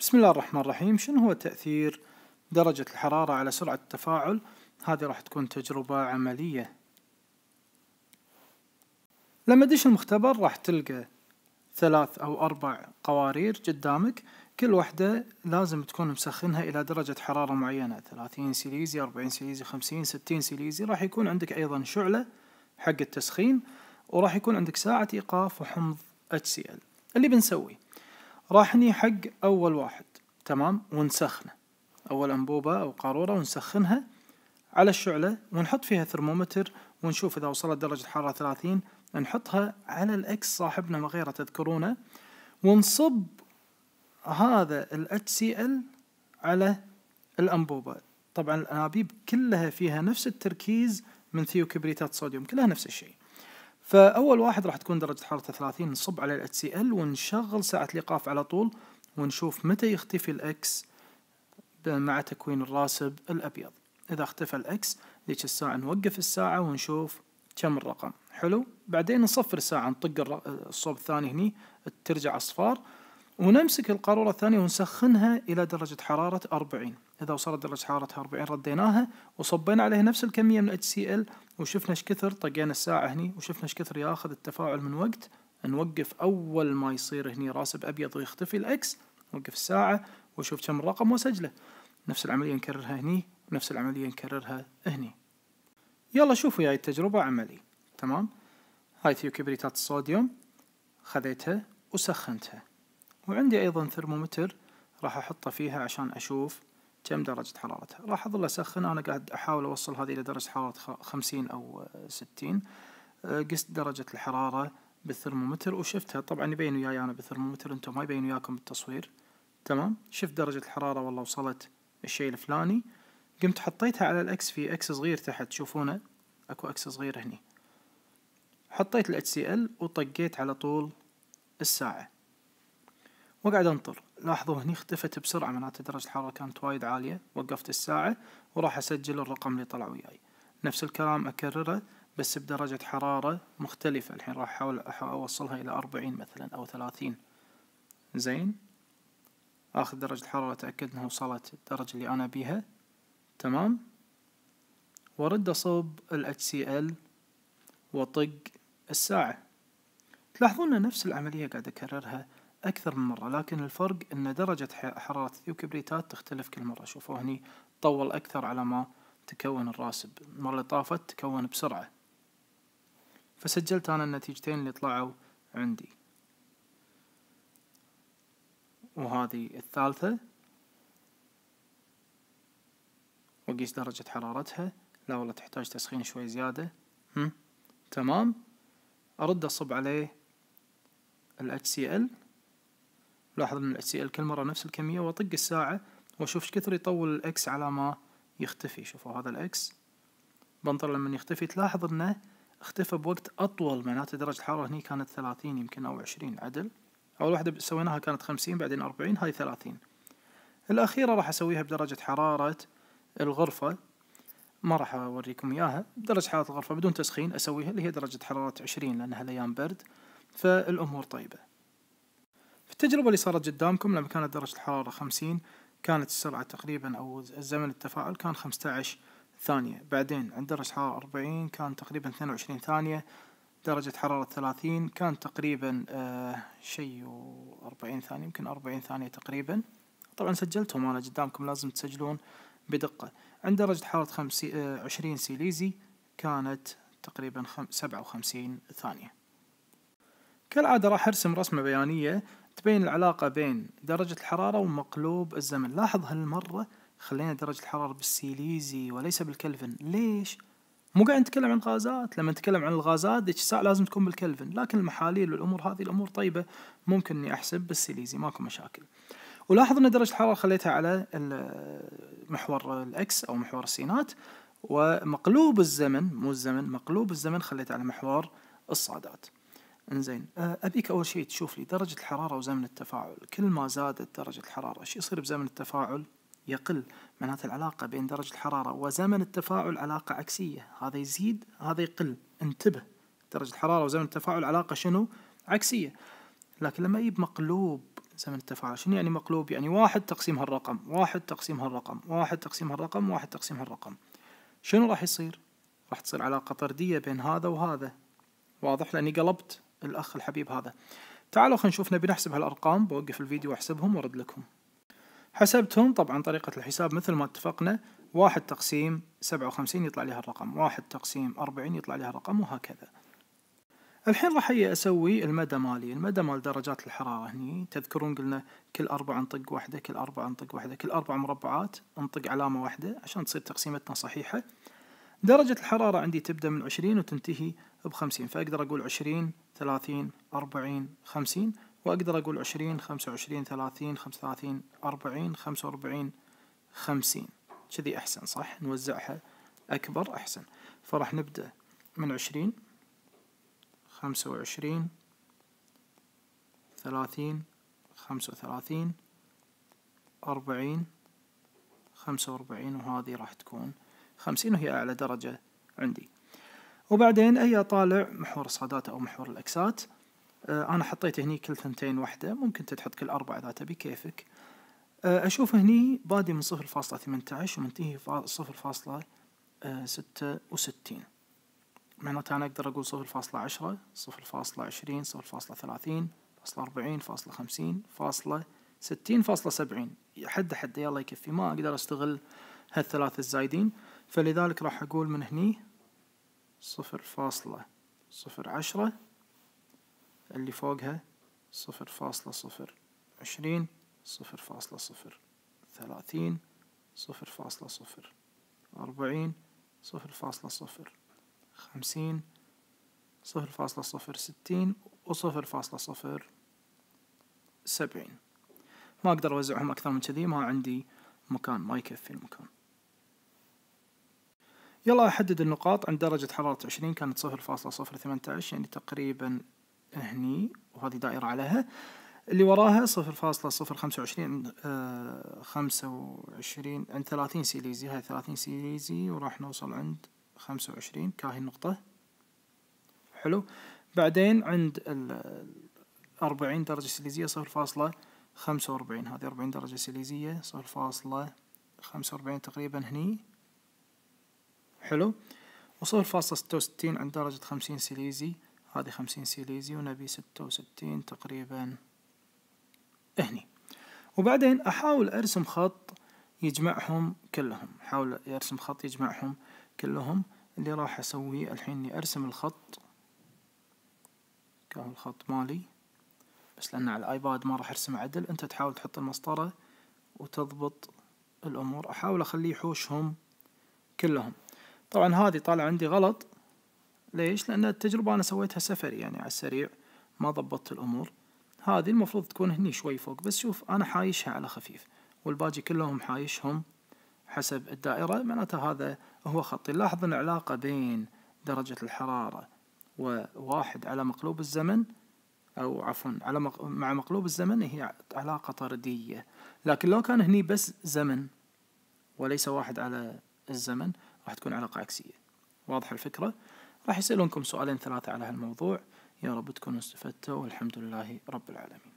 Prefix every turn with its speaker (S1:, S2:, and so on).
S1: بسم الله الرحمن الرحيم شنو هو تأثير درجة الحرارة على سرعة التفاعل هذه راح تكون تجربة عملية لما تدش المختبر راح تلقى ثلاث أو أربع قوارير قدامك كل واحدة لازم تكون مسخنها إلى درجة حرارة معينة ثلاثين سيليزي أربعين سيليزي خمسين ستين سيليزي راح يكون عندك أيضا شعلة حق التسخين وراح يكون عندك ساعة إيقاف وحمض HCl اللي بنسويه راحني حق أول واحد تمام ونسخنه أول أنبوبة أو قارورة ونسخنها على الشعلة ونحط فيها ثرمومتر ونشوف إذا وصلت درجة حرارة 30 نحطها على الأكس صاحبنا ما غيره تذكرونه ونصب هذا ال HCl على الأنبوبة طبعا الأنابيب كلها فيها نفس التركيز من ثيوكبريتات صوديوم كلها نفس الشيء فاول واحد راح تكون درجة حرارته 30 نصب على الاتش سي ال ونشغل ساعة الايقاف على طول ونشوف متى يختفي الاكس مع تكوين الراسب الابيض اذا اختفى الاكس ذيك الساعة نوقف الساعة ونشوف كم الرقم حلو بعدين نصفر الساعة نطق الصوب الثاني هني ترجع اصفار ونمسك القارورة الثانية ونسخنها إلى درجة حرارة 40 إذا وصلت درجة حرارتها 40 رديناها وصبينا عليها نفس الكمية من HCl وشفنا ايش كثر طقينا الساعة هني وشفنا ايش كثر ياخذ التفاعل من وقت نوقف أول ما يصير هني راسب أبيض ويختفي الإكس نوقف الساعة وأشوف كم الرقم وأسجله نفس العملية نكررها هني ونفس العملية نكررها هني يلا شوفوا هاي التجربة عملي تمام هاي ثيو كبريتات الصوديوم خذيتها وسخنتها وعندي أيضا ثرمومتر راح أحطه فيها عشان أشوف كم درجة حرارتها راح أظل أسخن أنا قاعد أحاول أوصل هذه إلى درجة حرارة خمسين أو ستين أه، قست درجة الحرارة بالثرمومتر وشفتها طبعا يبين وياي أنا بالثرمومتر أنتم ما يبين وياكم بالتصوير تمام شفت درجة الحرارة والله وصلت الشيء الفلاني قمت حطيتها على الأكس في أكس صغير تحت تشوفونه أكو أكس صغير هني حطيت ال HCl وطقيت على طول الساعة وقاعد انطر لاحظوا هني اختفت بسرعة معناته درجة الحرارة كانت وايد عالية وقفت الساعة وراح اسجل الرقم اللي طلع وياي نفس الكلام اكرره بس بدرجة حرارة مختلفة الحين راح احاول اوصلها الى اربعين مثلا او ثلاثين زين اخذ درجة الحرارة اتأكد انها وصلت الدرجة اللي انا بيها تمام وارد اصب ال HCl واطق الساعة تلاحظون نفس العملية قاعد اكررها أكثر من مرة لكن الفرق أن درجة حرارة الكبريتات تختلف كل مرة شوفوا هني طول أكثر على ما تكون الراسب المرة اللي طافت تكون بسرعة فسجلت أنا النتيجتين اللي طلعوا عندي وهذه الثالثة وقيس درجة حرارتها لا والله تحتاج تسخين شوي زيادة تمام أرد أصب عليه ال HCl لاحظ ان الاتش سي ال كل مرة نفس الكمية واطق الساعة واشوف ايش كثر يطول الاكس على ما يختفي شوفوا هذا الاكس بنطر لما يختفي تلاحظ انه اختفى بوقت اطول معناته درجة الحرارة هني كانت ثلاثين يمكن او عشرين عدل اول واحدة سويناها كانت خمسين بعدين اربعين هاي ثلاثين الاخيرة راح اسويها بدرجة حرارة الغرفة ما راح اوريكم اياها درجة حرارة الغرفة بدون تسخين اسويها اللي هي درجة حرارة عشرين لانها الايام برد فالامور طيبة في التجربة اللي صارت قدامكم لما كانت درجة الحرارة خمسين كانت السرعة تقريبا أو الزمن التفاعل كان خمسة عشر ثانية بعدين عند درجة حرارة أربعين كان تقريبا اثنين وعشرين ثانية درجة حرارة ثلاثين كان تقريبا آه شيء وأربعين ثانية يمكن أربعين ثانية تقريبا طبعا سجلتهم أنا قدامكم لازم تسجلون بدقة عند درجة حرارة خمسي آه عشرين سيليزي كانت تقريبا سبعة وخمسين ثانية كالعادة راح أرسم رسمة بيانية تبين العلاقة بين درجة الحرارة ومقلوب الزمن لاحظ هالمرة خلينا درجة الحرارة بالسيليزي وليس بالكلفن ليش؟ مو قاعد نتكلم عن غازات لما نتكلم عن الغازات ساعة لازم تكون بالكلفن لكن المحاليل والامور هذه الامور طيبه ممكن اني احسب بالسيليزي ماكو مشاكل ولاحظ ان درجه الحراره خليتها على محور الاكس او محور السينات ومقلوب الزمن مو الزمن مقلوب الزمن خليته على محور الصادات انزين أه، ابيك اول شيء تشوف لي درجه الحراره وزمن التفاعل كل ما زادت درجه الحراره ايش يصير بزمن التفاعل يقل معناته العلاقة بين درجة الحرارة وزمن التفاعل علاقة عكسية هذا يزيد هذا يقل انتبه درجة الحرارة وزمن التفاعل علاقة شنو عكسية لكن لما يجيب مقلوب زمن التفاعل شنو يعني مقلوب يعني واحد تقسيم هالرقم واحد تقسيم هالرقم واحد تقسيم هالرقم واحد تقسيم هالرقم شنو راح يصير راح تصير علاقة طردية بين هذا وهذا واضح لأني قلبت الأخ الحبيب هذا تعالوا خلينا نشوف نبي نحسب هالأرقام بوقف الفيديو وأحسبهم وأرد لكم حسبتهم طبعا طريقة الحساب مثل ما اتفقنا واحد تقسيم سبعة وخمسين يطلع لها الرقم واحد تقسيم أربعين يطلع لها الرقم وهكذا الحين راح أسوي المدى مالي المدى مال درجات الحرارة هني تذكرون قلنا كل أربعة نطق واحدة كل أربعة نطق واحدة كل أربع مربعات نطق علامة واحدة عشان تصير تقسيمتنا صحيحة درجة الحرارة عندي تبدأ من عشرين وتنتهي بخمسين فأقدر أقول عشرين ثلاثين أربعين خمسين وأقدر أقول عشرين خمسة وعشرين ثلاثين خمسة وثلاثين أربعين خمسة وأربعين خمسين كذي أحسن صح نوزعها أكبر أحسن فراح نبدأ من عشرين خمسة وعشرين ثلاثين خمسة وثلاثين أربعين خمسة وأربعين وهذه راح تكون خمسين وهي أعلى درجة عندي وبعدين اي طالع محور الصادات او محور الاكسات آه، انا حطيت هني كل ثنتين واحدة ممكن تحط كل اربعة اذا تبي كيفك آه، اشوف هني بادي من صفر فاصلة ثمنتعش ومنتهي صفر فاصلة آه، ستة وستين معناته أنا أقدر أقول صفر فاصلة عشرة صفر فاصلة عشرين صفر فاصلة ثلاثين فاصلة أربعين فاصلة خمسين فاصلة ستين فاصلة سبعين حد حد يلا يكفي ما أقدر أستغل هالثلاثة الزايدين فلذلك راح أقول من هني صفر فاصلة صفر عشرة اللي فوقها صفر فاصلة صفر عشرين صفر فاصلة صفر ثلاثين صفر فاصلة صفر أربعين صفر فاصلة صفر خمسين صفر فاصلة صفر ستين وصفر فاصلة صفر سبعين ما أقدر أوزعهم أكثر من كذي ما عندي مكان ما يكفي المكان يلا أحدد النقاط عند درجة حرارة عشرين كانت صفر فاصلة صفر ثمانية عشر يعني تقريبا هني وهذه دائرة عليها اللي وراها صفر فاصلة صفر خمسة وعشرين آه، عند ثلاثين سيليزي هاي ثلاثين سيليزي وراح نوصل عند خمسة وعشرين كاهي النقطة حلو بعدين عند 40 درجة سيليزية 0.45 وأربعين هذه 40 درجة سيليزية 0.45 تقريبا هني حلو وصفر فاصلة ستة وستين عند درجة خمسين سيليزي هذه خمسين سيليزي ونبي ستة وستين تقريبا هني وبعدين أحاول أرسم خط يجمعهم كلهم أحاول أرسم خط يجمعهم كلهم اللي راح أسويه الحين إني أرسم الخط كهو الخط مالي بس لأن على الآيباد ما راح أرسم عدل أنت تحاول تحط المسطرة وتضبط الأمور أحاول أخليه يحوشهم كلهم طبعا هذه طالعة عندي غلط ليش لأن التجربة أنا سويتها سفري يعني على السريع ما ضبطت الأمور هذه المفروض تكون هني شوي فوق بس شوف أنا حايشها على خفيف والباقي كلهم حايشهم حسب الدائرة معناته هذا هو خطي لاحظ أن العلاقة بين درجة الحرارة وواحد على مقلوب الزمن أو عفوا على مق... مع مقلوب الزمن هي علاقة طردية لكن لو كان هني بس زمن وليس واحد على الزمن راح تكون علاقة عكسية واضحة الفكرة راح يسألونكم سؤالين ثلاثة على هالموضوع يا رب تكونوا استفدتوا والحمد لله رب العالمين